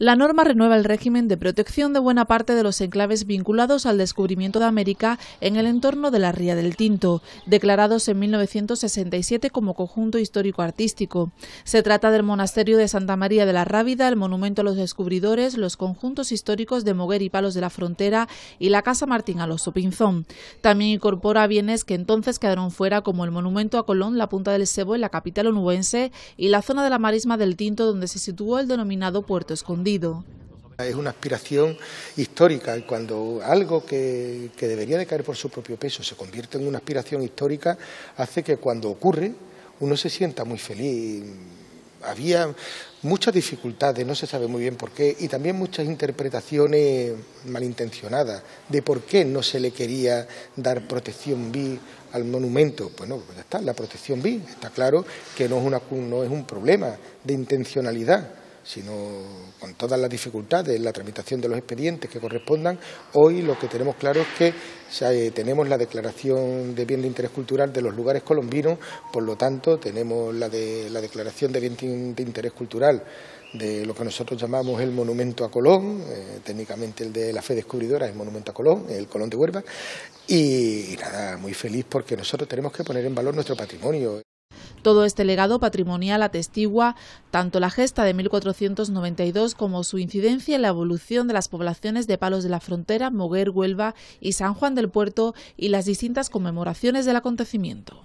La norma renueva el régimen de protección de buena parte de los enclaves vinculados al descubrimiento de América en el entorno de la Ría del Tinto, declarados en 1967 como conjunto histórico-artístico. Se trata del monasterio de Santa María de la Rábida, el monumento a los descubridores, los conjuntos históricos de Moguer y Palos de la Frontera y la Casa Martín Alonso Pinzón. También incorpora bienes que entonces quedaron fuera, como el monumento a Colón, la Punta del Sebo en la capital onubense y la zona de la marisma del Tinto, donde se situó el denominado Puerto Escondido. Es una aspiración histórica y cuando algo que, debería de caer por su propio peso se convierte en una aspiración histórica, hace que cuando ocurre uno se sienta muy feliz. Había muchas dificultades, no se sabe muy bien por qué, y también muchas interpretaciones malintencionadas de por qué no se le quería dar protección bi al monumento. Pues ya está, la protección bi está claro que no es, una, no es un problema de intencionalidad sino con todas las dificultades, la tramitación de los expedientes que correspondan, hoy lo que tenemos claro es que eh, tenemos la declaración de bien de interés cultural de los lugares colombinos, por lo tanto tenemos la, de, la declaración de bien de interés cultural de lo que nosotros llamamos el monumento a Colón, eh, técnicamente el de la fe descubridora es el monumento a Colón, el Colón de Huerva, y nada, muy feliz porque nosotros tenemos que poner en valor nuestro patrimonio. Todo este legado patrimonial atestigua tanto la gesta de 1492 como su incidencia en la evolución de las poblaciones de Palos de la Frontera, Moguer, Huelva y San Juan del Puerto y las distintas conmemoraciones del acontecimiento.